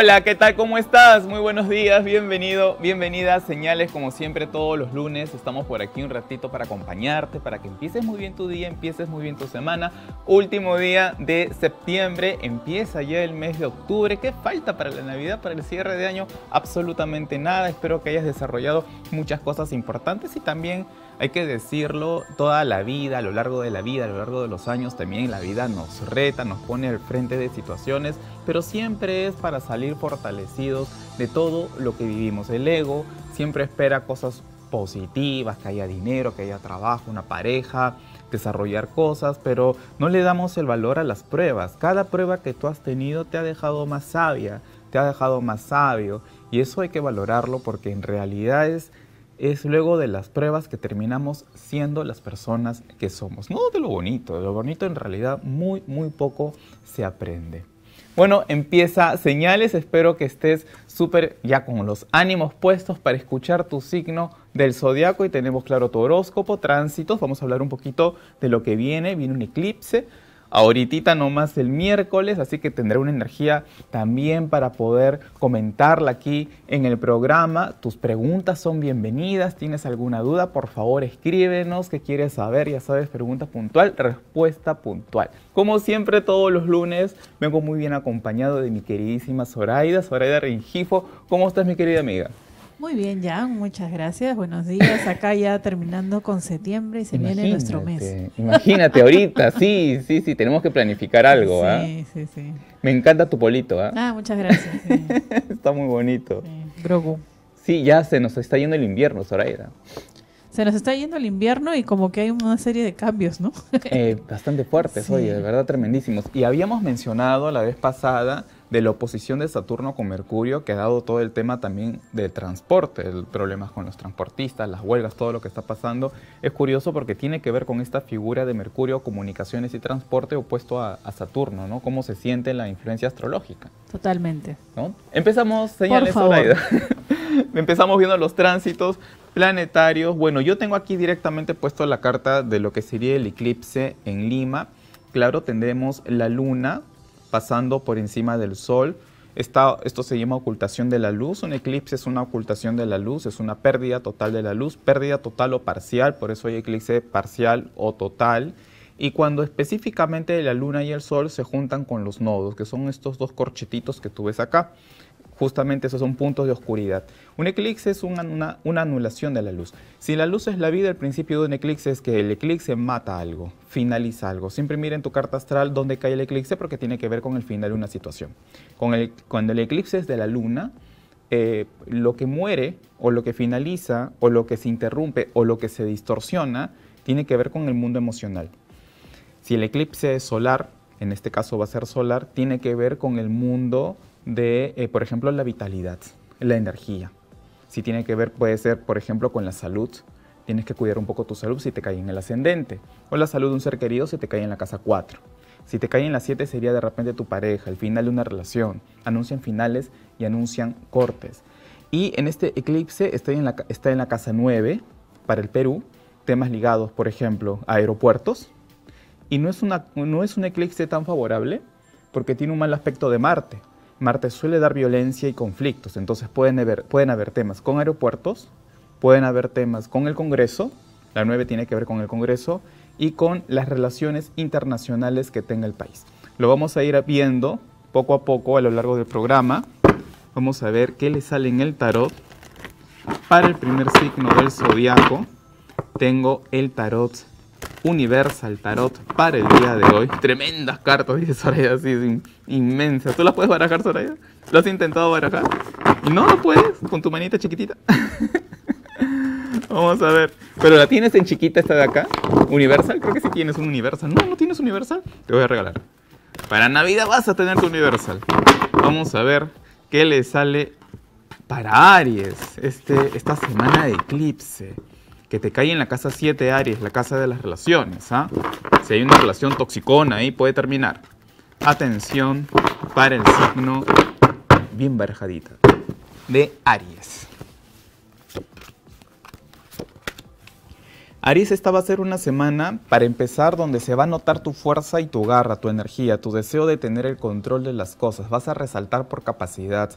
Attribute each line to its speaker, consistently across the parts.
Speaker 1: Hola, ¿qué tal? ¿Cómo estás? Muy buenos días, bienvenido, bienvenida. Señales como siempre todos los lunes. Estamos por aquí un ratito para acompañarte, para que empieces muy bien tu día, empieces muy bien tu semana. Último día de septiembre, empieza ya el mes de octubre. ¿Qué falta para la Navidad, para el cierre de año? Absolutamente nada. Espero que hayas desarrollado muchas cosas importantes y también hay que decirlo, toda la vida, a lo largo de la vida, a lo largo de los años, también la vida nos reta, nos pone al frente de situaciones, pero siempre es para salir fortalecidos de todo lo que vivimos. El ego siempre espera cosas positivas, que haya dinero, que haya trabajo, una pareja, desarrollar cosas, pero no le damos el valor a las pruebas. Cada prueba que tú has tenido te ha dejado más sabia, te ha dejado más sabio y eso hay que valorarlo porque en realidad es es luego de las pruebas que terminamos siendo las personas que somos. No de lo bonito, de lo bonito en realidad muy, muy poco se aprende. Bueno, empieza señales, espero que estés súper ya con los ánimos puestos para escuchar tu signo del zodiaco y tenemos claro tu horóscopo, tránsitos, vamos a hablar un poquito de lo que viene, viene un eclipse. Ahorita nomás el miércoles, así que tendré una energía también para poder comentarla aquí en el programa. Tus preguntas son bienvenidas. ¿Tienes alguna duda? Por favor, escríbenos qué quieres saber. Ya sabes, pregunta puntual, respuesta puntual. Como siempre, todos los lunes vengo muy bien acompañado de mi queridísima Zoraida, Zoraida Rengifo. ¿Cómo estás, mi querida amiga? Muy bien, Jan, muchas gracias. Buenos días. Acá ya terminando con septiembre y se viene nuestro mes. Imagínate ahorita, sí, sí, sí, tenemos que planificar algo. ¿ah? Sí, sí, sí. Me encanta tu polito. ¿ah? Ah, muchas gracias. está muy bonito. Brogu. Sí, ya se nos está yendo el invierno, Zoraida. Se nos está yendo el invierno y como que hay una serie de cambios, ¿no? Eh, bastante fuertes, oye, de verdad tremendísimos. Y habíamos mencionado la vez pasada de la oposición de Saturno con Mercurio, que ha dado todo el tema también de transporte, el problemas con los transportistas, las huelgas, todo lo que está pasando, es curioso porque tiene que ver con esta figura de Mercurio, comunicaciones y transporte opuesto a, Saturno, ¿no? Cómo se siente la influencia astrológica. Totalmente. ¿no? Empezamos, señales, Empezamos viendo los tránsitos planetarios. Bueno, yo tengo aquí directamente puesto la carta de lo que sería el eclipse en Lima. Claro, tendremos la luna pasando por encima del Sol. esto se llama ocultación de la luz. Un eclipse es una ocultación de la luz, es una pérdida total de la luz, pérdida total o parcial, por eso hay eclipse parcial o total. Y cuando específicamente la luna y el sol se juntan con los nodos, que son estos dos corchetitos que tú ves acá justamente esos son puntos de oscuridad. Un eclipse es una, anulación de la luz. Si la luz es la vida, el principio de un eclipse es que el eclipse mata algo, finaliza algo. Siempre en tu carta astral dónde cae el eclipse porque tiene que ver con el final de una situación. cuando el eclipse es de la luna, eh, lo que muere o lo que finaliza o lo que se interrumpe o lo que se distorsiona tiene que ver con el mundo emocional. Si el eclipse es solar, en este caso va a ser solar, tiene que ver con el mundo de, eh, por ejemplo, la vitalidad, la energía. Si tiene que ver, puede ser, por ejemplo, con la salud. Tienes que cuidar un poco tu salud si te cae en el ascendente. O la salud de un ser querido si te cae en la casa 4. Si te cae en la 7 sería de repente tu pareja, el final de una relación. Anuncian finales y anuncian cortes. Y en este eclipse está en la, está en la casa 9 para el Perú. Temas ligados, por ejemplo, a aeropuertos. Y no es, una, no es un eclipse tan favorable porque tiene un mal aspecto de Marte. Martes suele dar violencia y conflictos, entonces pueden haber, pueden haber temas con aeropuertos, pueden haber temas con el Congreso, la 9 tiene que ver con el Congreso, y con las relaciones internacionales que tenga el país. Lo vamos a ir viendo poco a poco a lo largo del programa. Vamos a ver qué le sale en el tarot. Para el primer signo del zodiaco tengo el tarot Universal Tarot para el día de hoy. Tremendas cartas, dice Soraya, así es inmensas. ¿Tú las puedes barajar, Soraya? ¿Lo has intentado barajar? no lo puedes? Con tu manita chiquitita. Vamos a ver. ¿Pero la tienes en chiquita esta de acá? ¿Universal? Creo que sí tienes un Universal. ¿No? ¿No tienes Universal? Te voy a regalar. Para Navidad vas a tener tu Universal. Vamos a ver qué le sale para Aries este, esta semana de eclipse que te cae en la casa 7 Aries, la casa de las relaciones. ¿ah? Si hay una relación toxicona ahí puede terminar. Atención para el signo bien barajadita de Aries. Aries, esta va a ser una semana para empezar donde se va a notar tu fuerza y tu garra, tu energía, tu deseo de tener el control de las cosas. Vas a resaltar por capacidad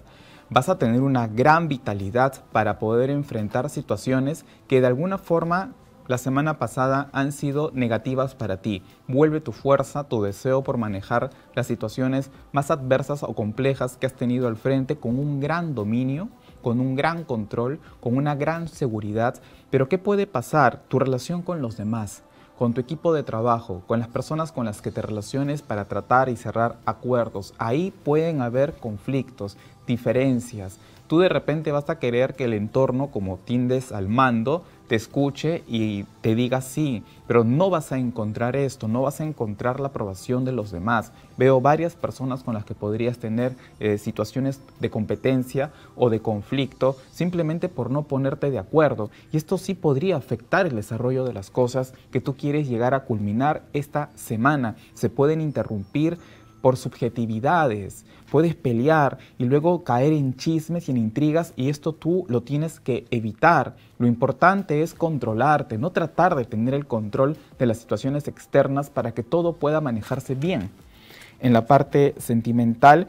Speaker 1: vas a tener una gran vitalidad para poder enfrentar situaciones que de alguna forma la semana pasada han sido negativas para ti. Vuelve tu fuerza, tu deseo por manejar las situaciones más adversas o complejas que has tenido al frente con un gran dominio, con un gran control, con una gran seguridad. Pero ¿qué puede pasar? Tu relación con los demás con tu equipo de trabajo, con las personas con las que te relaciones para tratar y cerrar acuerdos. Ahí pueden haber conflictos, diferencias. Tú de repente vas a querer que el entorno, como tiendes al mando, te escuche y te diga sí, pero no vas a encontrar esto, no vas a encontrar la aprobación de los demás. Veo varias personas con las que podrías tener eh, situaciones de competencia o de conflicto simplemente por no ponerte de acuerdo. Y esto sí podría afectar el desarrollo de las cosas que tú quieres llegar a culminar esta semana. Se pueden interrumpir por subjetividades, puedes pelear y luego caer en chismes y en intrigas y esto tú lo tienes que evitar. Lo importante es controlarte, no tratar de tener el control de las situaciones externas para que todo pueda manejarse bien. En la parte sentimental,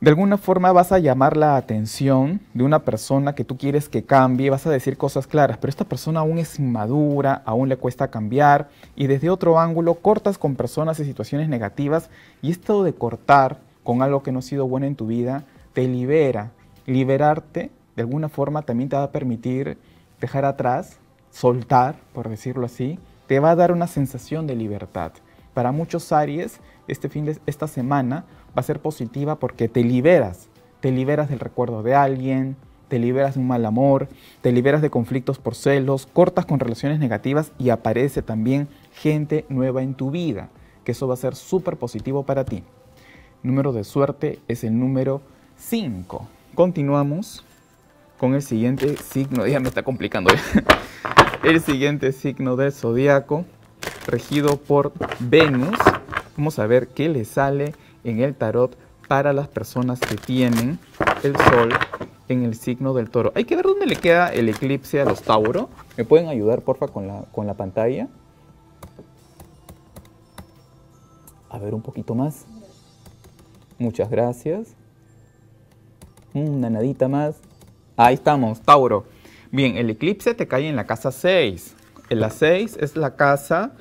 Speaker 1: de alguna forma vas a llamar la atención de una persona que tú quieres que cambie, vas a decir cosas claras, pero esta persona aún es inmadura, aún le cuesta cambiar y desde otro ángulo cortas con personas y situaciones negativas y esto de cortar con algo que no ha sido bueno en tu vida te libera. Liberarte de alguna forma también te va a permitir dejar atrás, soltar, por decirlo así, te va a dar una sensación de libertad. Para muchos Aries, este fin de esta semana va a ser positiva porque te liberas, te liberas del recuerdo de alguien, te liberas de un mal amor, te liberas de conflictos por celos, cortas con relaciones negativas y aparece también gente nueva en tu vida, que eso va a ser súper positivo para ti. Número de suerte es el número 5. Continuamos con el siguiente signo, ya me está complicando, ¿eh? el siguiente signo del zodiaco, regido por Venus. Vamos a ver qué le sale en el tarot para las personas que tienen el sol en el signo del toro. Hay que ver dónde le queda el eclipse a los Tauro. ¿Me pueden ayudar, porfa, con la, con la pantalla? A ver, un poquito más. Muchas gracias. Una nadita más. Ahí estamos, Tauro. Bien, el eclipse te cae en la casa 6. la 6 es la casa,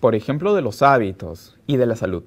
Speaker 1: por ejemplo, de los hábitos y de la salud.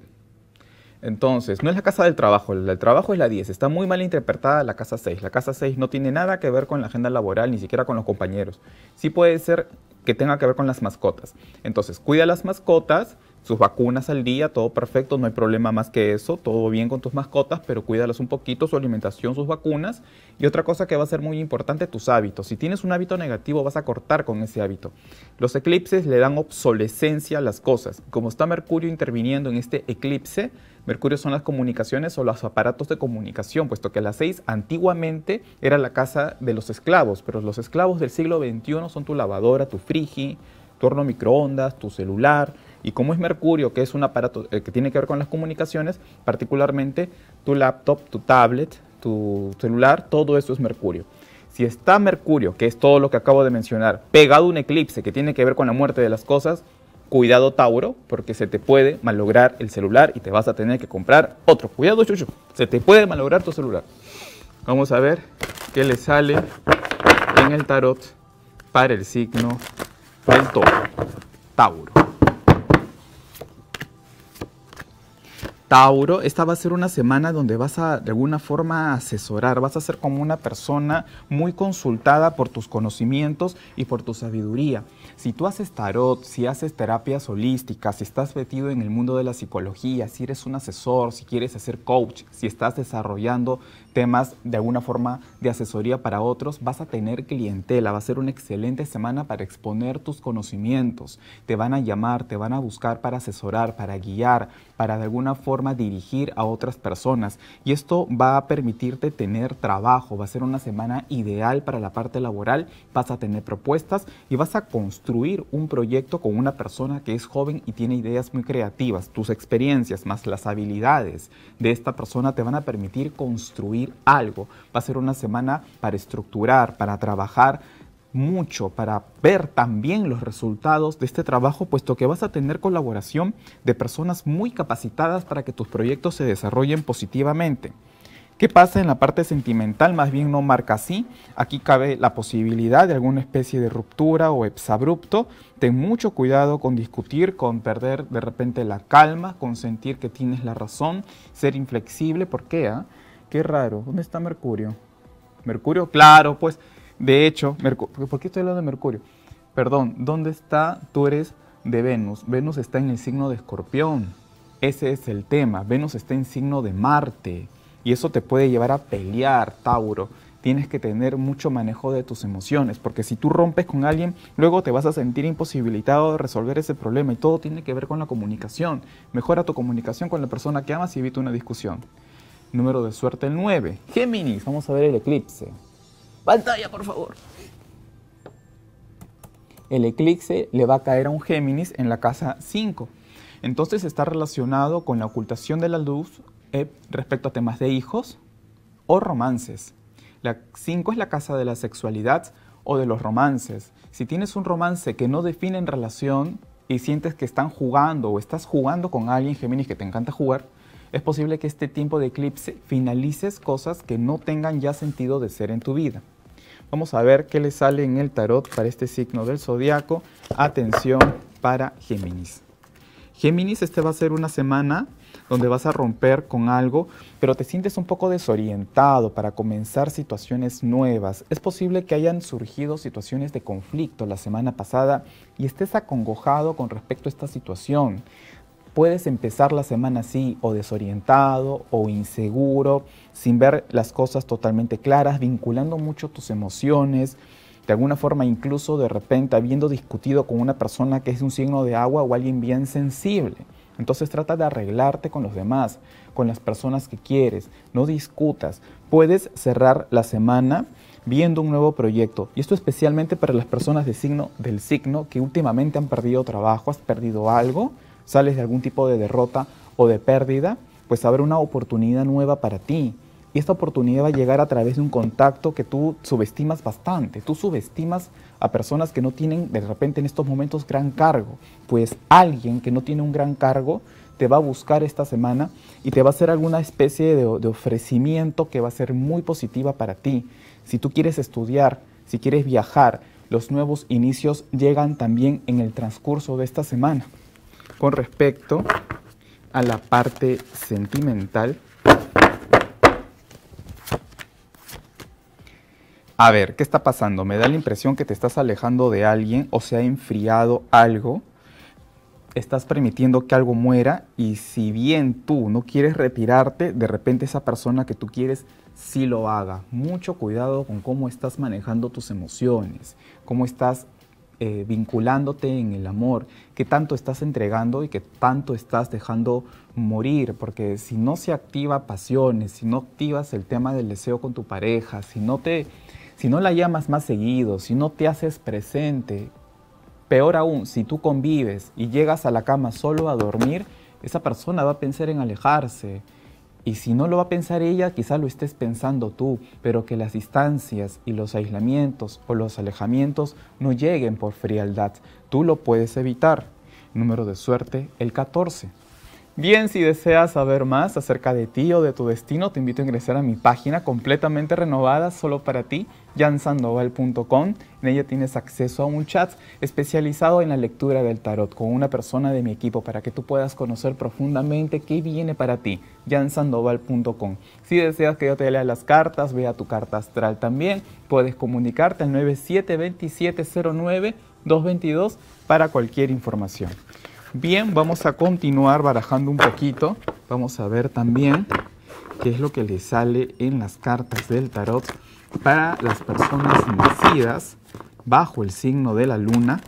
Speaker 1: Entonces, no es la casa del trabajo, el trabajo es la 10, está muy mal interpretada la casa 6. La casa 6 no tiene nada que ver con la agenda laboral, ni siquiera con los compañeros. Sí puede ser que tenga que ver con las mascotas. Entonces, cuida las mascotas, sus vacunas al día, todo perfecto, no hay problema más que eso, todo bien con tus mascotas, pero cuídalas un poquito, su alimentación, sus vacunas. Y otra cosa que va a ser muy importante, tus hábitos. Si tienes un hábito negativo, vas a cortar con ese hábito. Los eclipses le dan obsolescencia a las cosas. Como está Mercurio interviniendo en este eclipse, Mercurio son las comunicaciones o los aparatos de comunicación, puesto que a las 6 antiguamente era la casa de los esclavos, pero los esclavos del siglo XXI son tu lavadora, tu frigi, tu horno microondas, tu celular, y como es mercurio, que es un aparato eh, que tiene que ver con las comunicaciones, particularmente tu laptop, tu tablet, tu celular, todo eso es mercurio. Si está mercurio, que es todo lo que acabo de mencionar, pegado a un eclipse que tiene que ver con la muerte de las cosas, cuidado Tauro, porque se te puede malograr el celular y te vas a tener que comprar otro. Cuidado Chucho, se te puede malograr tu celular. Vamos a ver qué le sale en el tarot para el signo del Tauro. Tauro, esta va a ser una semana donde vas a de alguna forma asesorar, vas a ser como una persona muy consultada por tus conocimientos y por tu sabiduría. Si tú haces tarot, si haces terapias holísticas, si estás metido en el mundo de la psicología, si eres un asesor, si quieres hacer coach, si estás desarrollando temas de alguna forma de asesoría para otros, vas a tener clientela, va a ser una excelente semana para exponer tus conocimientos. Te van a llamar, te van a buscar para asesorar, para guiar, para de alguna forma dirigir a otras personas. Y esto va a permitirte tener trabajo, va a ser una semana ideal para la parte laboral, vas a tener propuestas y vas a construir un proyecto con una persona que es joven y tiene ideas muy creativas. Tus experiencias más las habilidades de esta persona te van a permitir construir algo. Va a ser una semana para estructurar, para trabajar mucho para ver también los resultados de este trabajo, puesto que vas a tener colaboración de personas muy capacitadas para que tus proyectos se desarrollen positivamente. ¿Qué pasa en la parte sentimental? Más bien no marca así. Aquí cabe la posibilidad de alguna especie de ruptura o exabrupto. Ten mucho cuidado con discutir, con perder de repente la calma, con sentir que tienes la razón, ser inflexible. ¿Por qué? Ah? Qué raro. ¿Dónde está Mercurio? Mercurio, claro, pues. De hecho, ¿por qué estoy hablando de Mercurio? Perdón, ¿dónde está? Tú eres de Venus. Venus está en el signo de Escorpión. Ese es el tema. Venus está en signo de Marte. Y eso te puede llevar a pelear, Tauro. Tienes que tener mucho manejo de tus emociones, porque si tú rompes con alguien, luego te vas a sentir imposibilitado de resolver ese problema y todo tiene que ver con la comunicación. Mejora tu comunicación con la persona que amas y evita una discusión. Número de suerte el 9. Géminis, vamos a ver el eclipse. Pantalla, por favor. El eclipse le va a caer a un Géminis en la casa 5. Entonces está relacionado con la ocultación de la luz eh, respecto a temas de hijos o romances. La 5 es la casa de la sexualidad o de los romances. Si tienes un romance que no define en relación y sientes que están jugando o estás jugando con alguien, Géminis, que te encanta jugar, es posible que este tiempo de eclipse finalices cosas que no tengan ya sentido de ser en tu vida. Vamos a ver qué le sale en el tarot para este signo del zodiaco. Atención para Géminis. Géminis, este va a ser una semana donde vas a romper con algo, pero te sientes un poco desorientado para comenzar situaciones nuevas. Es posible que hayan surgido situaciones de conflicto la semana pasada y estés acongojado con respecto a esta situación puedes empezar la semana así, o desorientado, o inseguro, sin ver las cosas totalmente claras, vinculando mucho tus emociones, de alguna forma incluso de repente habiendo discutido con una persona que es un signo de agua o alguien bien sensible. Entonces trata de arreglarte con los demás, con las personas que quieres, no discutas. Puedes cerrar la semana viendo un nuevo proyecto. Y esto especialmente para las personas de signo, del signo que últimamente han perdido trabajo, has perdido algo sales de algún tipo de derrota o de pérdida, pues habrá una oportunidad nueva para ti. Y esta oportunidad va a llegar a través de un contacto que tú subestimas bastante. Tú subestimas a personas que no tienen de repente en estos momentos gran cargo. Pues alguien que no tiene un gran cargo te va a buscar esta semana y te va a hacer alguna especie de, de ofrecimiento que va a ser muy positiva para ti. Si tú quieres estudiar, si quieres viajar, los nuevos inicios llegan también en el transcurso de esta semana con respecto a la parte sentimental. A ver, ¿qué está pasando? Me da la impresión que te estás alejando de alguien o se ha enfriado algo. Estás permitiendo que algo muera y si bien tú no quieres retirarte, de repente esa persona que tú quieres sí lo haga. Mucho cuidado con cómo estás manejando tus emociones, cómo estás eh, vinculándote en el amor, que tanto estás entregando y que tanto estás dejando morir, porque si no se activa pasiones, si no activas el tema del deseo con tu pareja, si no te si no la llamas más seguido, si no te haces presente, peor aún, si tú convives y llegas a la cama solo a dormir, esa persona va a pensar en alejarse, y si no lo va a pensar ella, quizá lo estés pensando tú, pero que las distancias y los aislamientos o los alejamientos no lleguen por frialdad. Tú lo puedes evitar. Número de suerte, el 14. Bien, si deseas saber más acerca de ti o de tu destino, te invito a ingresar a mi página completamente renovada solo para ti, jansandoval.com. En ella tienes acceso a un chat especializado en la lectura del tarot con una persona de mi equipo para que tú puedas conocer profundamente qué viene para ti, jansandoval.com. Si deseas que yo te lea las cartas, vea tu carta astral también, puedes comunicarte al 972709 222 para cualquier información. Bien, vamos a continuar barajando un poquito. Vamos a ver también qué es lo que le sale en las cartas del tarot para las personas nacidas bajo el signo de la luna.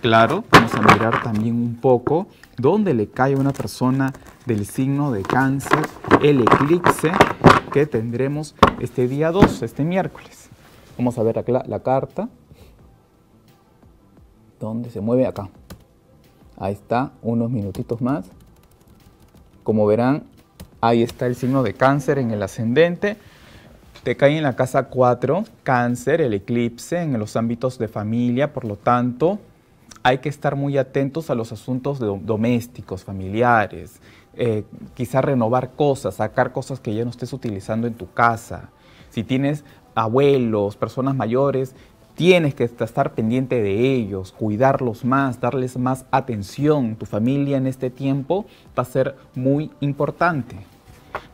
Speaker 1: Claro, vamos a mirar también un poco dónde le cae a una persona del signo de cáncer el eclipse que tendremos este día 2, este miércoles. Vamos a ver la, la carta. ¿Dónde se mueve acá? Ahí está, unos minutitos más. Como verán, ahí está el signo de cáncer en el ascendente. Te cae en la casa 4, cáncer, el eclipse en los ámbitos de familia, por lo tanto, hay que estar muy atentos a los asuntos domésticos, familiares, eh, quizá renovar cosas, sacar cosas que ya no estés utilizando en tu casa. Si tienes abuelos, personas mayores, Tienes que estar pendiente de ellos, cuidarlos más, darles más atención. Tu familia en este tiempo va a ser muy importante.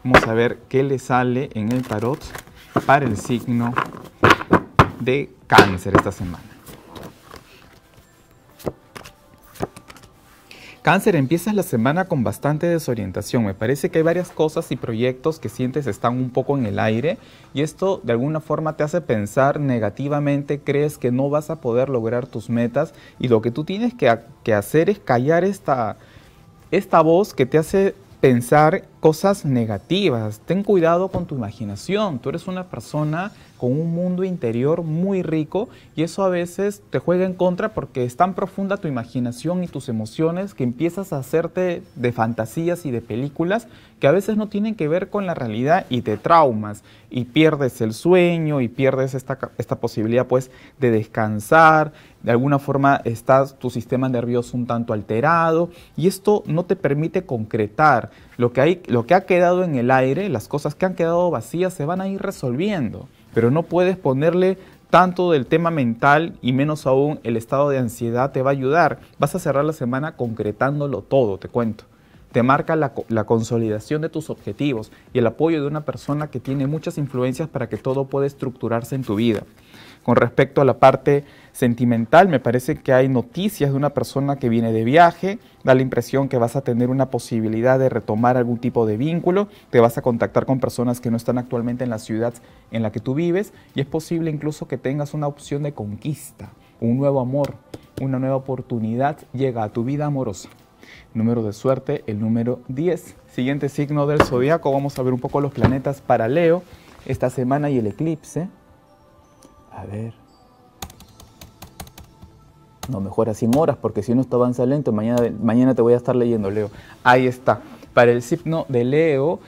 Speaker 1: Vamos a ver qué le sale en el tarot para el signo de cáncer esta semana. Cáncer, empiezas la semana con bastante desorientación. Me parece que hay varias cosas y proyectos que sientes están un poco en el aire y esto de alguna forma te hace pensar negativamente, crees que no vas a poder lograr tus metas y lo que tú tienes que, hacer es callar esta, esta voz que te hace pensar cosas negativas. Ten cuidado con tu imaginación. Tú eres una persona con un mundo interior muy rico y eso a veces te juega en contra porque es tan profunda tu imaginación y tus emociones que empiezas a hacerte de fantasías y de películas que a veces no tienen que ver con la realidad y te traumas y pierdes el sueño y pierdes esta, esta posibilidad pues de descansar, de alguna forma estás tu sistema nervioso un tanto alterado y esto no te permite concretar lo que, hay, lo que ha quedado en el aire, las cosas que han quedado vacías se van a ir resolviendo pero no puedes ponerle tanto del tema mental y menos aún el estado de ansiedad te va a ayudar. Vas a cerrar la semana concretándolo todo, te cuento. Te marca la, consolidación de tus objetivos y el apoyo de una persona que tiene muchas influencias para que todo pueda estructurarse en tu vida. Con respecto a la parte sentimental, me parece que hay noticias de una persona que viene de viaje, da la impresión que vas a tener una posibilidad de retomar algún tipo de vínculo, te vas a contactar con personas que no están actualmente en la ciudad en la que tú vives y es posible incluso que tengas una opción de conquista, un nuevo amor, una nueva oportunidad llega a tu vida amorosa. Número de suerte, el número 10. Siguiente signo del zodiaco, vamos a ver un poco los planetas para Leo esta semana y el eclipse. A ver no, mejor a 100 horas, porque si uno está avanza lento, mañana, mañana te voy a estar leyendo, Leo. Ahí está. Para el signo de Leo,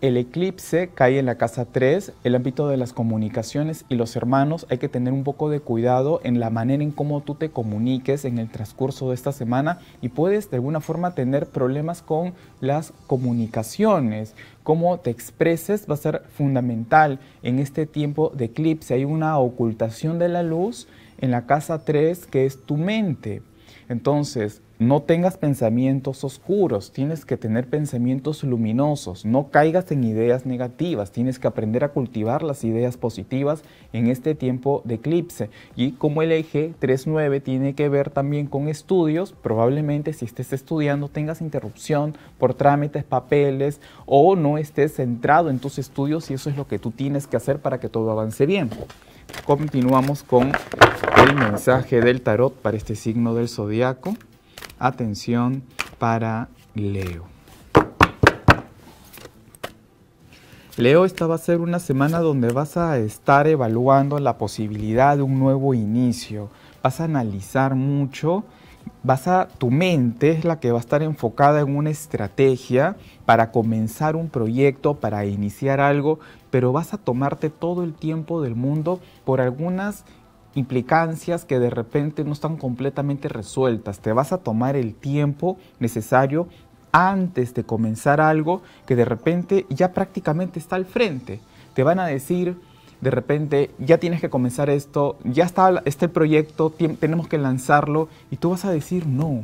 Speaker 1: el eclipse cae en la casa 3, el ámbito de las comunicaciones y los hermanos, hay que tener un poco de cuidado en la manera en cómo tú te comuniques en el transcurso de esta semana y puedes de alguna forma tener problemas con las comunicaciones. Cómo te expreses va a ser fundamental en este tiempo de eclipse. Hay una ocultación de la luz en la casa 3, que es tu mente. Entonces, no tengas pensamientos oscuros, tienes que tener pensamientos luminosos, no caigas en ideas negativas, tienes que aprender a cultivar las ideas positivas en este tiempo de eclipse. Y como el eje 3.9 tiene que ver también con estudios, probablemente si estés estudiando tengas interrupción por trámites, papeles o no estés centrado en tus estudios y eso es lo que tú tienes que hacer para que todo avance bien. Continuamos con el mensaje del tarot para este signo del zodiaco. Atención para Leo. Leo, esta va a ser una semana donde vas a estar evaluando la posibilidad de un nuevo inicio. Vas a analizar mucho vas a, tu mente es la que va a estar enfocada en una estrategia para comenzar un proyecto, para iniciar algo, pero vas a tomarte todo el tiempo del mundo por algunas implicancias que de repente no están completamente resueltas. Te vas a tomar el tiempo necesario antes de comenzar algo que de repente ya prácticamente está al frente. Te van a decir, de repente ya tienes que comenzar esto, ya está, este proyecto, tenemos que lanzarlo y tú vas a decir no,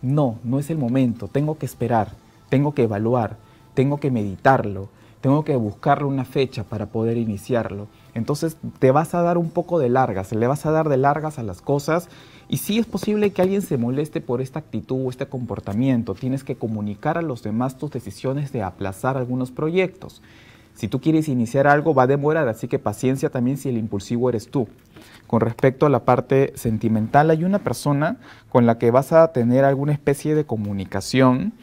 Speaker 1: no, no es el momento, tengo que esperar, tengo que evaluar, tengo que meditarlo, tengo que buscarle una fecha para poder iniciarlo. Entonces te vas a dar un poco de largas, le vas a dar de largas a las cosas y sí es posible que alguien se moleste por esta actitud o este comportamiento. Tienes que comunicar a los demás tus decisiones de aplazar algunos proyectos. Si tú quieres iniciar algo, va a demorar, así que paciencia también si el impulsivo eres tú. Con respecto a la parte sentimental, hay una persona con la que vas a tener alguna especie de comunicación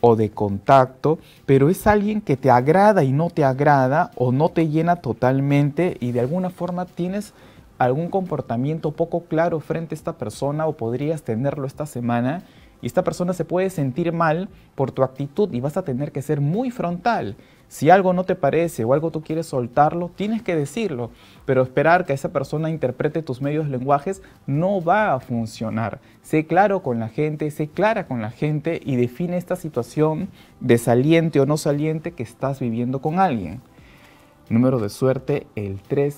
Speaker 1: o de contacto, pero es alguien que te agrada y no te agrada o no te llena totalmente y de alguna forma tienes algún comportamiento poco claro frente a esta persona o podrías tenerlo esta semana y esta persona se puede sentir mal por tu actitud y vas a tener que ser muy frontal. Si algo no te parece o algo tú quieres soltarlo, tienes que decirlo, pero esperar que esa persona interprete tus medios lenguajes no va a funcionar. Sé claro con la gente, sé clara con la gente y define esta situación de saliente o no saliente que estás viviendo con alguien. Número de suerte, el 3.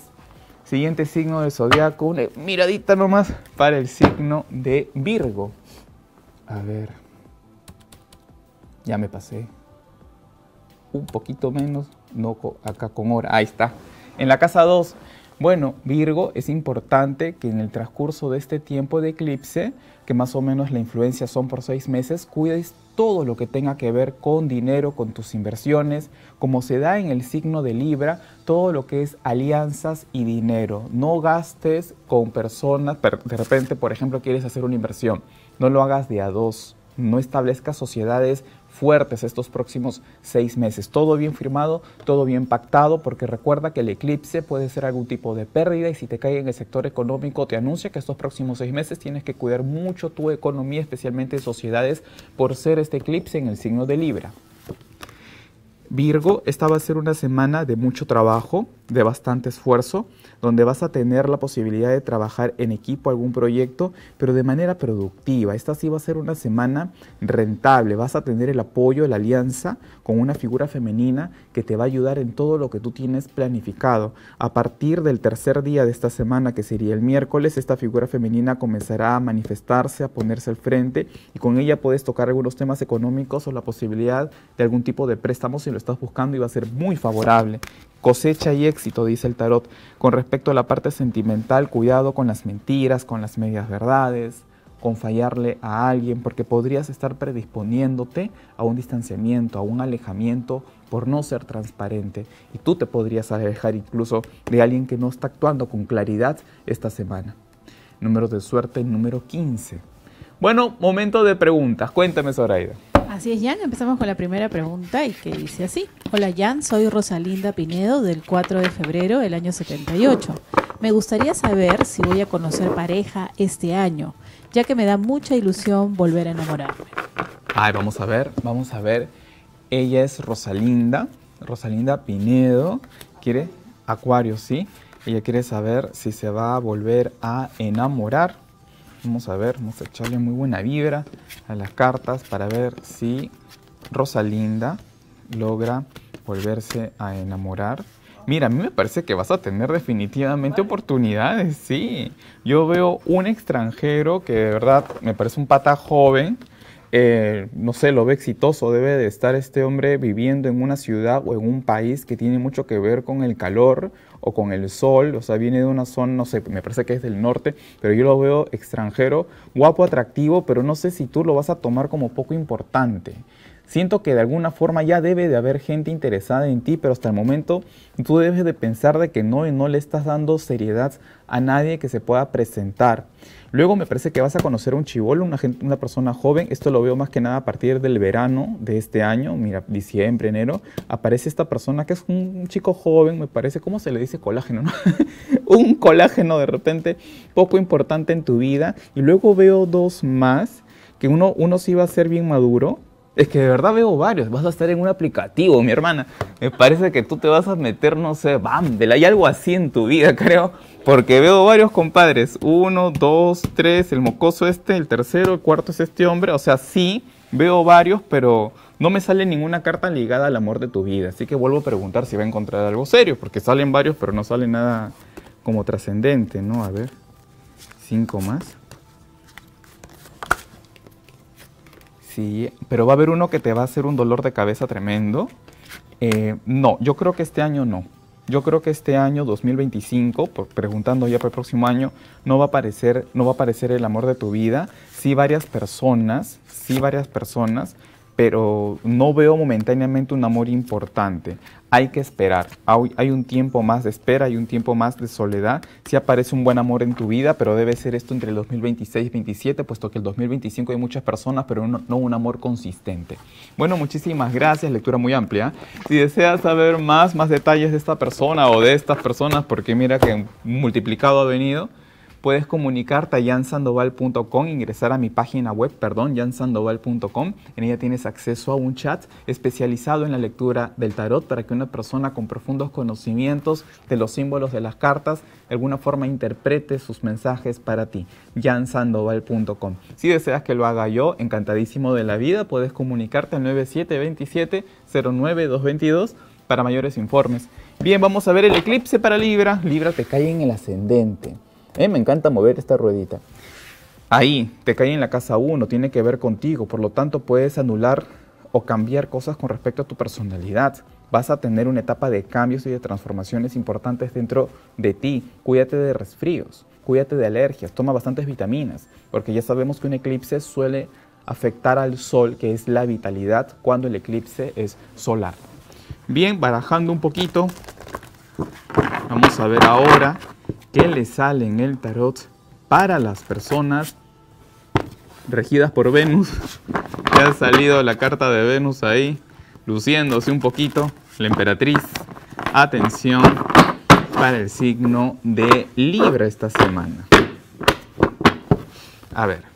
Speaker 1: Siguiente signo de zodiaco, una miradita nomás para el signo de Virgo. A ver, ya me pasé un poquito menos, no acá con hora, ahí está. En la casa 2, bueno, Virgo, es importante que en el transcurso de este tiempo de eclipse, que más o menos la influencia son por seis meses, cuides todo lo que tenga que ver con dinero, con tus inversiones, como se da en el signo de Libra, todo lo que es alianzas y dinero. No gastes con personas, de repente, por ejemplo, quieres hacer una inversión, no lo hagas de a dos, no establezcas sociedades fuertes estos próximos seis meses. Todo bien firmado, todo bien pactado, porque recuerda que el eclipse puede ser algún tipo de pérdida y si te cae en el sector económico te anuncia que estos próximos seis meses tienes que cuidar mucho tu economía, especialmente sociedades, por ser este eclipse en el signo de Libra. Virgo, esta va a ser una semana de mucho trabajo, de bastante esfuerzo, donde vas a tener la posibilidad de trabajar en equipo algún proyecto, pero de manera productiva. Esta sí va a ser una semana rentable, vas a tener el apoyo, la alianza con una figura femenina que te va a ayudar en todo lo que tú tienes planificado. A partir del tercer día de esta semana, que sería el miércoles, esta figura femenina comenzará a manifestarse, a ponerse al frente y con ella puedes tocar algunos temas económicos o la posibilidad de algún tipo de préstamo si lo estás buscando y va a ser muy favorable. Cosecha y éxito, dice el tarot. Con respecto a la parte sentimental, cuidado con las mentiras, con las medias verdades, con fallarle a alguien, porque podrías estar predisponiéndote a un distanciamiento, a un alejamiento por no ser transparente. Y tú te podrías alejar incluso de alguien que no está actuando con claridad esta semana. Número de suerte número 15. Bueno, momento de preguntas. Cuéntame, Zoraida. Así es, Jan. Empezamos con la primera pregunta y que dice así. Hola, Jan. Soy Rosalinda Pinedo del 4 de febrero del año 78. Me gustaría saber si voy a conocer pareja este año, ya que me da mucha ilusión volver a enamorarme. Ay, vamos a ver, vamos a ver. Ella es Rosalinda, Rosalinda Pinedo. Quiere Acuario, ¿sí? Ella quiere saber si se va a volver a enamorar Vamos a ver, vamos a echarle muy buena vibra a las cartas para ver si Rosalinda logra volverse a enamorar. Mira, a mí me parece que vas a tener definitivamente oportunidades, sí. Yo veo un extranjero que de verdad me parece un pata joven. Eh, no sé, lo ve exitoso, debe de estar este hombre viviendo en una ciudad o en un país que tiene mucho que ver con el calor o con el sol, o sea, viene de una zona, no sé, me parece que es del norte, pero yo lo veo extranjero, guapo, atractivo, pero no sé si tú lo vas a tomar como poco importante. Siento que de alguna forma ya debe de haber gente interesada en ti, pero hasta el momento tú debes de pensar de que no y no le estás dando seriedad a nadie que se pueda presentar. Luego me parece que vas a conocer un chivolo, una, una persona joven. Esto lo veo más que nada a partir del verano de este año, mira, diciembre, enero. Aparece esta persona que es un chico joven, me parece, ¿cómo se le dice colágeno? un colágeno de repente poco importante en tu vida. Y luego veo dos más, que uno, uno sí va a ser bien maduro es que de verdad veo varios. Vas a estar en un aplicativo, mi hermana. Me parece que tú te vas a meter, no sé, bam, de hay algo así en tu vida, creo. Porque veo varios compadres. Uno, dos, tres, el mocoso este, el tercero, el cuarto es este hombre. O sea, sí, veo varios, pero no me sale ninguna carta ligada al amor de tu vida. Así que vuelvo a preguntar si va a encontrar algo serio. Porque salen varios, pero no sale nada como trascendente, ¿no? A ver, cinco más. Sí, pero va a haber uno que te va a hacer un dolor de cabeza tremendo. Eh, no, yo creo que este año no. Yo creo que este año 2025, preguntando ya para el próximo año, no va a aparecer, no va a aparecer el amor de tu vida. Sí varias personas, sí varias personas, pero no veo momentáneamente un amor importante hay que esperar. Hay un tiempo más de espera, hay un tiempo más de soledad. Si aparece un buen amor en tu vida, pero debe ser esto entre el 2026 y 2027, puesto que el 2025 hay muchas personas, pero no, no, un amor consistente. Bueno, muchísimas gracias, lectura muy amplia. Si deseas saber más, más detalles de esta persona o de estas personas, porque mira que multiplicado ha venido, puedes comunicarte a jansandoval.com, ingresar a mi página web, perdón, jansandoval.com. En ella tienes acceso a un chat especializado en la lectura del tarot para que una persona con profundos conocimientos de los símbolos de las cartas de alguna forma interprete sus mensajes para ti. jansandoval.com. Si deseas que lo haga yo, encantadísimo de la vida, puedes comunicarte al 9727 09222 para mayores informes. Bien, vamos a ver el eclipse para Libra. Libra te cae en el ascendente. Eh, me encanta mover esta ruedita. Ahí, te cae en la casa 1, tiene que ver contigo, por lo tanto puedes anular o cambiar cosas con respecto a tu personalidad. Vas a tener una etapa de cambios y de transformaciones importantes dentro de ti. Cuídate de resfríos, cuídate de alergias, toma bastantes vitaminas, porque ya sabemos que un eclipse suele afectar al sol, que es la vitalidad, cuando el eclipse es solar. Bien, barajando un poquito, vamos a ver ahora ¿Qué le sale en el tarot para las personas regidas por Venus. Ya ha salido la carta de Venus ahí, luciéndose un poquito, la emperatriz. Atención para el signo de Libra esta semana. A ver.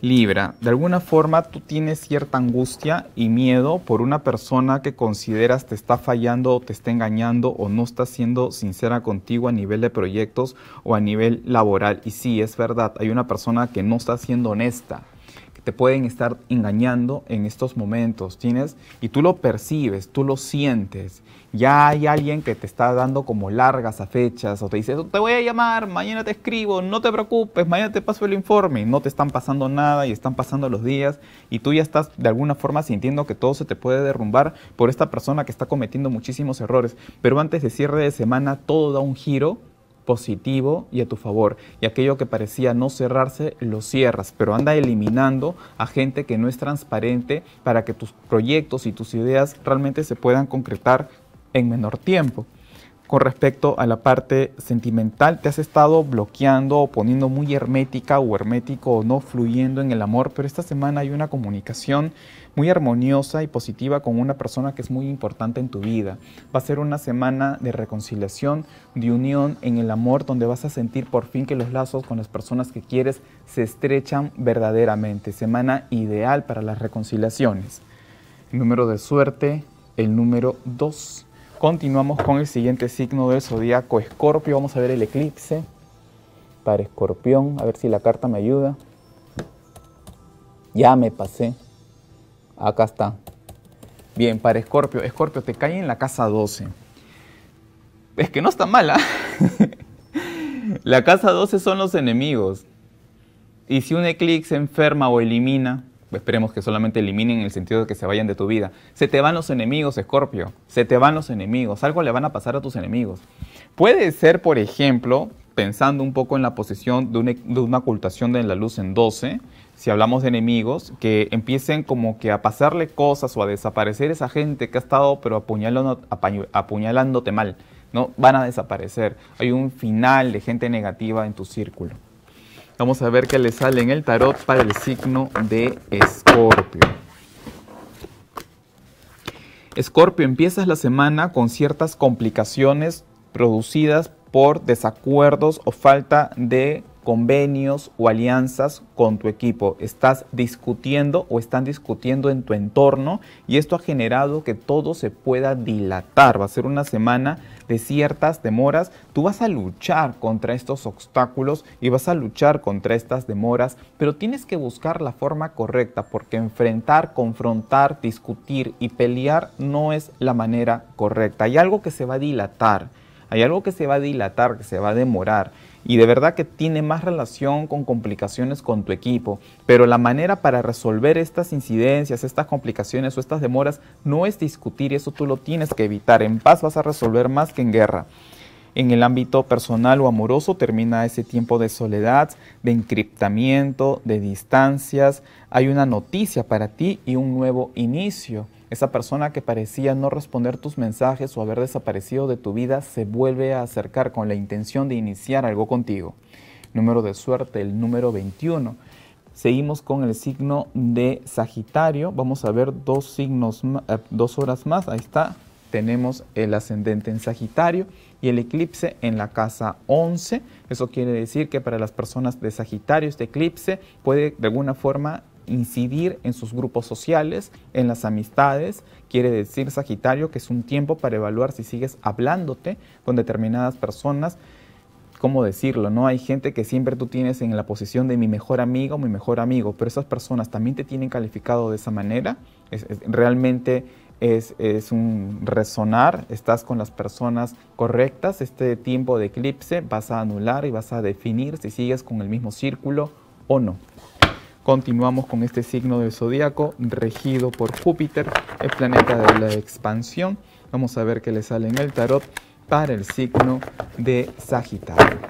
Speaker 1: Libra, de alguna forma tú tienes cierta angustia y miedo por una persona que consideras te está fallando o te está engañando o no está siendo sincera contigo a nivel de proyectos o a nivel laboral. Y sí, es verdad, hay una persona que no está siendo honesta te pueden estar engañando en estos momentos, tienes y tú lo percibes, tú lo sientes. Ya hay alguien que te está dando como largas a fechas o te dice, te voy a llamar, mañana te escribo, no te preocupes, mañana te paso el informe. No te están pasando nada y están pasando los días y tú ya estás de alguna forma sintiendo que todo se te puede derrumbar por esta persona que está cometiendo muchísimos errores. Pero antes de cierre de semana todo da un giro positivo y a tu favor. Y aquello que parecía no cerrarse, lo cierras, pero anda eliminando a gente que no es transparente para que tus proyectos y tus ideas realmente se puedan concretar en menor tiempo con respecto a la parte sentimental. Te has estado bloqueando o poniendo muy hermética o hermético o no fluyendo en el amor, pero esta semana hay una comunicación muy armoniosa y positiva con una persona que es muy importante en tu vida. Va a ser una semana de reconciliación, de unión en el amor, donde vas a sentir por fin que los lazos con las personas que quieres se estrechan verdaderamente. Semana ideal para las reconciliaciones. El número de suerte, el número 2. Continuamos con el siguiente signo del zodiaco Escorpio. Vamos a ver el eclipse para Escorpión. A ver si la carta me ayuda. Ya me pasé. Acá está. Bien, para Escorpio. Escorpio, te cae en la casa 12. Es que no está mala. la casa 12 son los enemigos. Y si un eclipse enferma o elimina esperemos que solamente eliminen en el sentido de que se vayan de tu vida. Se te van los enemigos, Escorpio. Se te van los enemigos. Algo le van a pasar a tus enemigos. Puede ser, por ejemplo, pensando un poco en la posición de e, una, ocultación de la luz en 12, si hablamos de enemigos, que empiecen como que a pasarle cosas o a desaparecer esa gente que ha estado pero apuñalando, apuñalándote mal. ¿no? Van a desaparecer. Hay un final de gente negativa en tu círculo. Vamos a ver qué le sale en el tarot para el signo de Escorpio. Escorpio, empiezas la semana con ciertas complicaciones producidas por desacuerdos o falta de convenios o alianzas con tu equipo. Estás discutiendo o están discutiendo en tu entorno y esto ha generado que todo se pueda dilatar. Va a ser una semana de ciertas demoras. Tú vas a luchar contra estos obstáculos y vas a luchar contra estas demoras, pero tienes que buscar la forma correcta porque enfrentar, confrontar, discutir y pelear no es la manera correcta. Hay algo que se va a dilatar. Hay algo que se va a dilatar, que se va a demorar y de verdad que tiene más relación con complicaciones con tu equipo, pero la manera para resolver estas incidencias, estas complicaciones o estas demoras no es discutir, eso tú lo tienes que evitar. En paz vas a resolver más que en guerra. En el ámbito personal o amoroso termina ese tiempo de soledad, de encriptamiento, de distancias. Hay una noticia para ti y un nuevo inicio. Esa persona que parecía no responder tus mensajes o haber desaparecido de tu vida se vuelve a acercar con la intención de iniciar algo contigo. Número de suerte, el número 21. Seguimos con el signo de Sagitario. Vamos a ver dos signos, eh, dos horas más. Ahí está. Tenemos el ascendente en Sagitario y el eclipse en la casa 11. Eso quiere decir que para las personas de Sagitario este eclipse puede de alguna forma incidir en sus grupos sociales, en las amistades. Quiere decir Sagitario que es un tiempo para evaluar si sigues hablándote con determinadas personas. ¿Cómo decirlo? No hay gente que siempre tú tienes en la posición de mi mejor amigo o mi mejor amigo, pero esas personas también te tienen calificado de esa manera. realmente es, es, un resonar, estás con las personas correctas, este tiempo de eclipse vas a anular y vas a definir si sigues con el mismo círculo o no. Continuamos con este signo del zodiaco regido por Júpiter, el planeta de la expansión. Vamos a ver qué le sale en el tarot para el signo de Sagitario.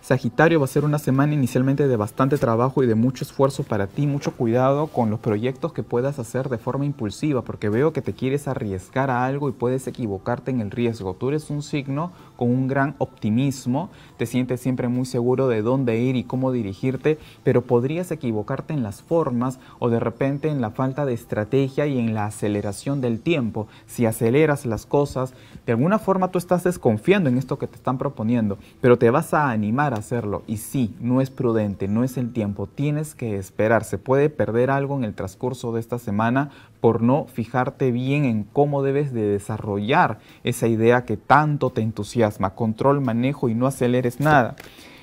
Speaker 1: Sagitario va a ser una semana inicialmente de bastante trabajo y de mucho esfuerzo para ti, mucho cuidado con los proyectos que puedas hacer de forma impulsiva, porque veo que te quieres arriesgar a algo y puedes equivocarte en el riesgo. Tú eres un signo con un gran optimismo, te sientes siempre muy seguro de dónde ir y cómo dirigirte, pero podrías equivocarte en las formas o de repente en la falta de estrategia y en la aceleración del tiempo. Si aceleras las cosas, de alguna forma tú estás desconfiando en esto que te están proponiendo, pero te vas a animar a hacerlo. Y sí, no es prudente, no es el tiempo, tienes que esperar, se puede perder algo en el transcurso de esta semana por no fijarte bien en cómo debes de desarrollar esa idea que tanto te entusiasma. Control, manejo y no aceleres nada.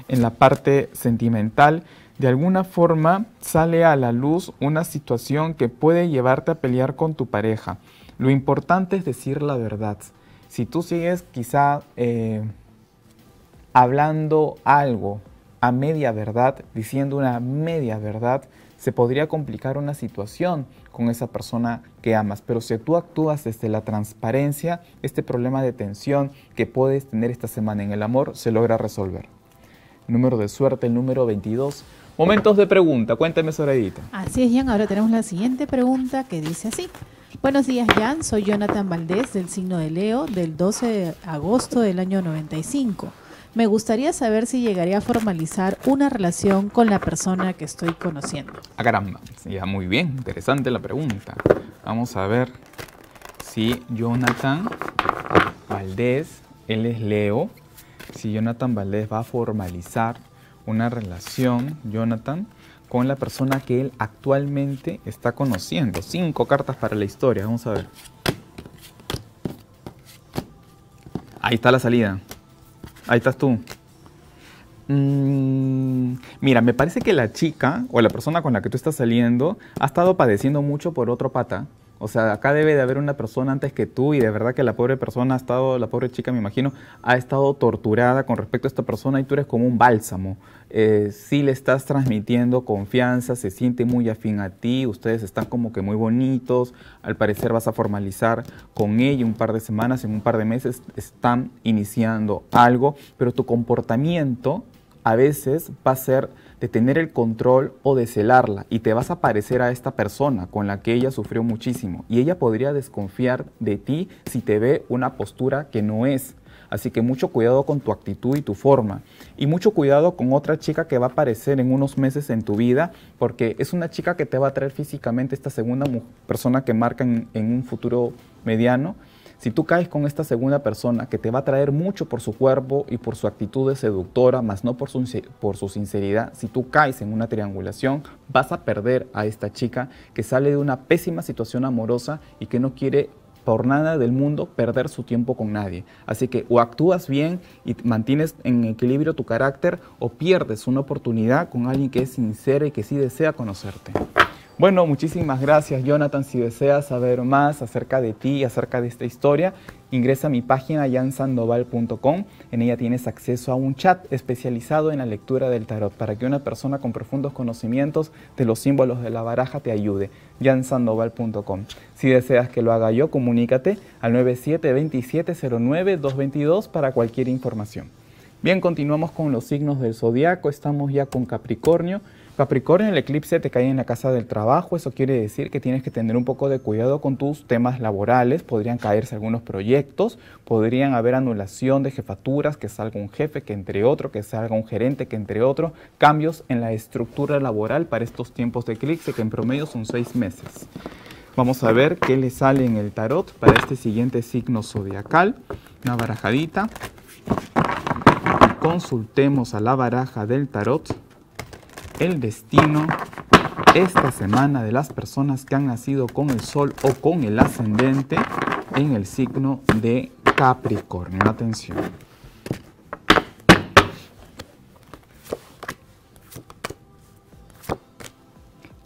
Speaker 1: En la parte sentimental, de alguna forma sale a la luz una situación que puede llevarte a pelear con tu pareja. Lo importante es decir la verdad. Si tú sigues quizá eh, hablando algo a media verdad, diciendo una media verdad, se podría complicar una situación con esa persona que amas. Pero si tú actúas desde la transparencia, este problema de tensión que puedes tener esta semana en el amor se logra resolver. Número de suerte, el número 22. Momentos de pregunta. Cuéntame, Edita. Así es, Jan. Ahora tenemos la siguiente pregunta que dice así. Buenos días, Jan. Soy Jonathan Valdés, del signo de Leo, del 12 de agosto del año 95. Me gustaría saber si llegaría a formalizar una relación con la persona que estoy conociendo. Ah, caramba. Ya, muy bien. Interesante la pregunta. Vamos a ver si Jonathan Valdés, él es Leo, si Jonathan Valdés va a formalizar una relación, Jonathan, con la persona que él actualmente está conociendo. Cinco cartas para la historia, vamos a ver. Ahí está la salida. Ahí estás tú. Mm, mira, me parece que la chica o la persona con la que tú estás saliendo ha estado padeciendo mucho por otro pata. O sea, acá debe de haber una persona antes que tú y de verdad que la pobre persona ha estado, la pobre chica me imagino, ha estado torturada con respecto a esta persona y tú eres como un bálsamo. Si eh, sí le estás transmitiendo confianza, se siente muy afín a ti, ustedes están como que muy bonitos, al parecer vas a formalizar con ella un par de semanas, en un par de meses están iniciando algo, pero tu comportamiento a veces va a ser de tener el control o de celarla y te vas a parecer a esta persona con la que ella sufrió muchísimo y ella podría desconfiar de ti si te ve una postura que no es. Así que mucho cuidado con tu actitud y tu forma. Y mucho cuidado con otra chica que va a aparecer en unos meses en tu vida, porque es una chica que te va a traer físicamente esta segunda persona que marca en, en un futuro mediano si tú caes con esta segunda persona que te va a traer mucho por su cuerpo y por su actitud de seductora, más no por su, por su sinceridad, si tú caes en una triangulación, vas a perder a esta chica que sale de una pésima situación amorosa y que no quiere por nada del mundo perder su tiempo con nadie. Así que o actúas bien y mantienes en equilibrio tu carácter o pierdes una oportunidad con alguien que es sincera y que sí desea conocerte. Bueno, muchísimas gracias Jonathan. Si deseas saber más acerca de ti, acerca de esta historia, ingresa a mi página jansandoval.com. En ella tienes acceso a un chat especializado en la lectura del tarot para que una persona con profundos conocimientos de los símbolos de la baraja te ayude. jansandoval.com. Si deseas que lo haga yo, comunícate al 972709222 222 para cualquier información. Bien, continuamos con los signos del zodiaco. Estamos ya con Capricornio. Capricornio, el eclipse te cae en la casa del trabajo, eso quiere decir que tienes que tener un poco de cuidado con tus temas laborales, podrían caerse algunos proyectos, podrían haber anulación de jefaturas, que salga un jefe, que entre otro, que salga un gerente, que entre otro, cambios en la estructura laboral para estos tiempos de eclipse, que en promedio son seis meses. Vamos a ver qué le sale en el tarot para este siguiente signo zodiacal. Una barajadita. Consultemos a la baraja del tarot el destino esta semana de las personas que han nacido con el sol o con el ascendente en el signo de Capricornio. Atención.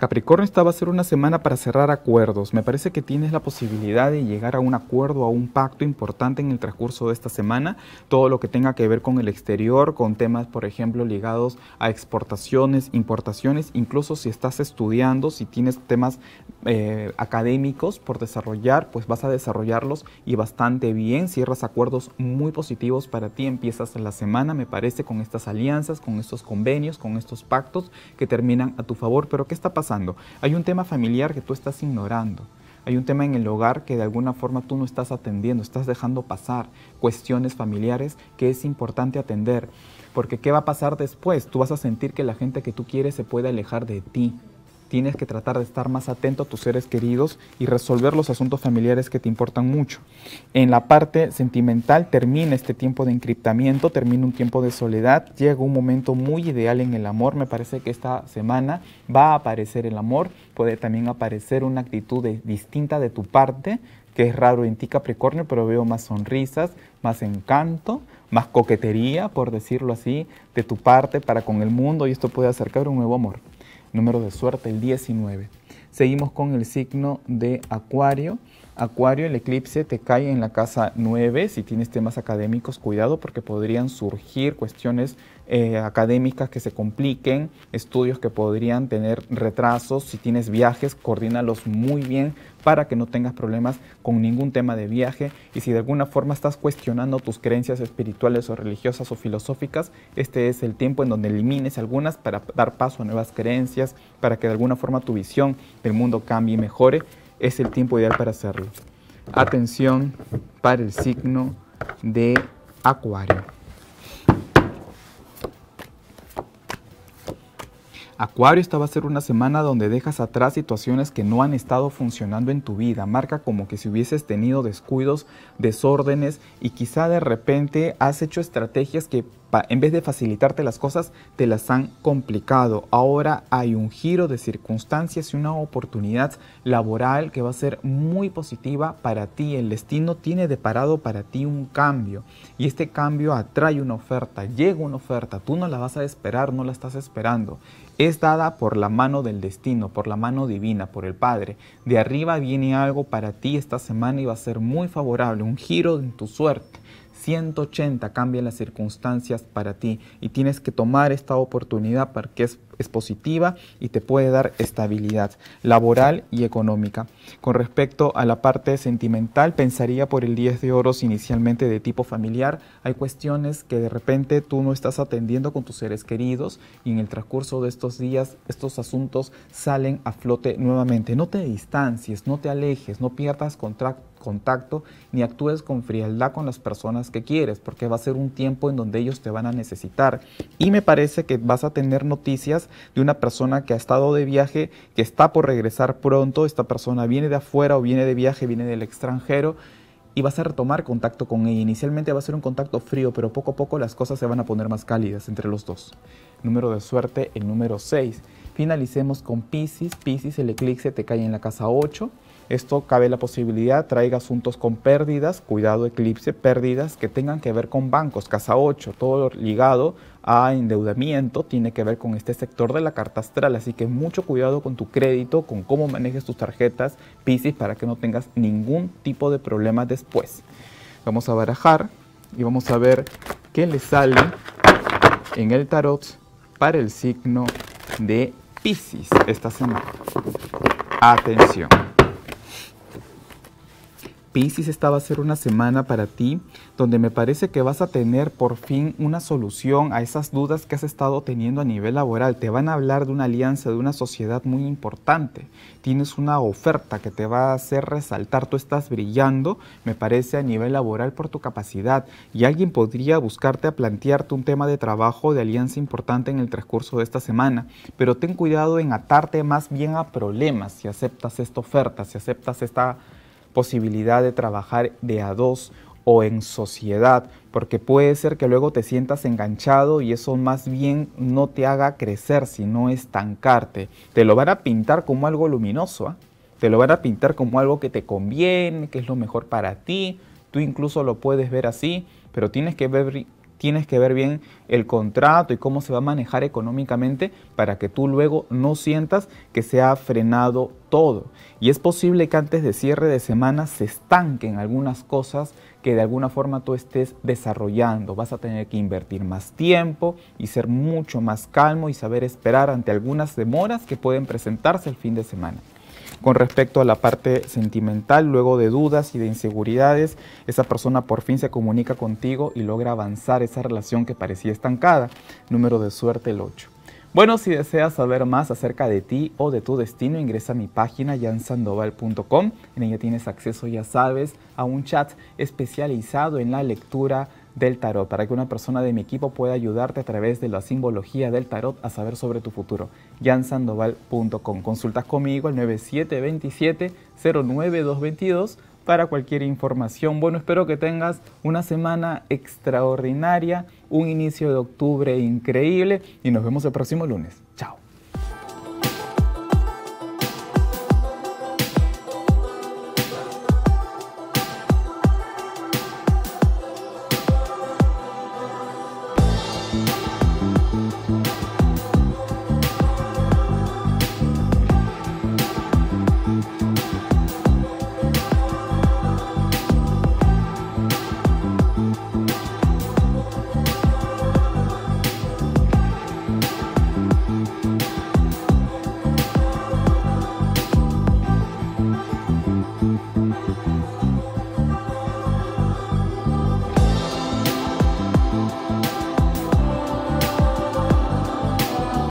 Speaker 1: Capricornio esta va a ser una semana para cerrar acuerdos. Me parece que tienes la posibilidad de llegar a un acuerdo, a un pacto importante en el transcurso de esta semana. Todo lo que tenga que ver con el exterior, con temas, por ejemplo, ligados a exportaciones, importaciones, incluso si estás estudiando, si tienes temas eh, académicos por desarrollar, pues vas a desarrollarlos y bastante bien. Cierras acuerdos muy positivos para ti. Empiezas la semana, me parece, con estas alianzas, con estos convenios, con estos pactos que terminan a tu favor. Pero ¿qué está pasando? Hay un tema familiar que tú estás ignorando. Hay un tema en el hogar que de alguna forma tú no estás atendiendo, estás dejando pasar cuestiones familiares que es importante atender. Porque ¿qué va a pasar después? Tú vas a sentir que la gente que tú quieres se puede alejar de ti tienes que tratar de estar más atento a tus seres queridos y resolver los asuntos familiares que te importan mucho. En la parte sentimental termina este tiempo de encriptamiento, termina un tiempo de soledad, llega un momento muy ideal en el amor, me parece que esta semana va a aparecer el amor, puede también aparecer una actitud distinta de tu parte, que es raro en ti Capricornio, pero veo más sonrisas, más encanto, más coquetería, por decirlo así, de tu parte para con el mundo y esto puede acercar un nuevo amor número de suerte el 19. Seguimos con el signo de Acuario. Acuario, el eclipse te cae en la casa 9. Si tienes temas académicos, cuidado porque podrían surgir cuestiones eh, académicas que se compliquen, estudios que podrían tener retrasos. Si tienes viajes, coordínalos muy bien para que no tengas problemas con ningún tema de viaje. Y si de alguna forma estás cuestionando tus creencias espirituales o religiosas o filosóficas, este es el tiempo en donde elimines algunas para dar paso a nuevas creencias, para que de alguna forma tu visión del mundo cambie y mejore es el tiempo ideal para hacerlo. Atención para el signo de Acuario. Acuario, esta va a ser una semana donde dejas atrás situaciones que no han estado funcionando en tu vida. Marca como que si hubieses tenido descuidos, desórdenes y quizá de repente has hecho estrategias que en vez de facilitarte las cosas, te las han complicado. Ahora hay un giro de circunstancias y una oportunidad laboral que va a ser muy positiva para ti. El destino tiene deparado para ti un cambio y este cambio atrae una oferta, llega una oferta, tú no la vas a esperar, no la estás esperando es dada por la mano del destino, por la mano divina, por el Padre. De arriba viene algo para ti esta semana y va a ser muy favorable, un giro en tu suerte. 180 cambian las circunstancias para ti y tienes que tomar esta oportunidad porque es es positiva y te puede dar estabilidad laboral y económica. Con respecto a la parte sentimental, pensaría por el 10 de oros inicialmente de tipo familiar. Hay cuestiones que de repente tú no estás atendiendo con tus seres queridos y en el transcurso de estos días estos asuntos salen a flote nuevamente. No te distancies, no te alejes, no pierdas contacto contacto ni actúes con frialdad con las personas que quieres, porque va a ser un tiempo en donde ellos te van a necesitar. Y me parece que vas a tener noticias de una persona que ha estado de viaje, que está por regresar pronto, esta persona viene de afuera o viene de viaje, viene del extranjero y vas a retomar contacto con ella. Inicialmente va a ser un contacto frío, pero poco a poco las cosas se van a poner más cálidas entre los dos. Número de suerte, el número 6. Finalicemos con Pisces. Pisces, el eclipse te cae en la casa 8. Esto cabe la posibilidad, traiga asuntos con pérdidas, cuidado eclipse, pérdidas que tengan que ver con bancos, casa 8, todo ligado a endeudamiento tiene que ver con este sector de la carta astral, así que mucho cuidado con tu crédito, con cómo manejes tus tarjetas Pisces para que no tengas ningún tipo de problema después. Vamos a barajar y vamos a ver qué le sale en el tarot para el signo de Pisces esta semana. Atención. Pisis, esta va a ser una semana para ti donde me parece que vas a tener por fin una solución a esas dudas que has estado teniendo a nivel laboral. Te van a hablar de una alianza, de una sociedad muy importante. Tienes una oferta que te va a hacer resaltar. Tú estás brillando, me parece, a nivel laboral por tu capacidad. Y alguien podría buscarte a plantearte un tema de trabajo, de alianza importante en el transcurso de esta semana. Pero ten cuidado en atarte más bien a problemas si aceptas esta oferta, si aceptas esta posibilidad de trabajar de a dos o en sociedad, porque puede ser que luego te sientas enganchado y eso más bien no te haga crecer, sino estancarte. Te lo van a pintar como algo luminoso, ¿ah? te lo van a pintar como algo que te conviene, que es lo mejor para ti, tú incluso lo puedes ver así, pero tienes que ver tienes que ver bien el contrato y cómo se va a manejar económicamente para que tú luego no sientas que se ha frenado todo. Y es posible que antes de cierre de semana se estanquen algunas cosas que de alguna forma tú estés desarrollando. Vas a tener que invertir más tiempo y ser mucho más calmo y saber esperar ante algunas demoras que pueden presentarse el fin de semana. Con respecto a la parte sentimental, luego de dudas y de inseguridades, esa persona por fin se comunica contigo y logra avanzar esa relación que parecía estancada. Número de suerte el 8. Bueno, si deseas saber más acerca de ti o de tu destino, ingresa a mi página jansandoval.com. En ella tienes acceso, ya sabes, a un chat especializado en la lectura del tarot, para que una persona de mi equipo pueda ayudarte a través de la simbología del tarot a saber sobre tu futuro. jansandoval.com. Consultas conmigo al 9727-09222 para cualquier información. Bueno, espero que tengas una semana extraordinaria, un inicio de octubre increíble y nos vemos el próximo lunes.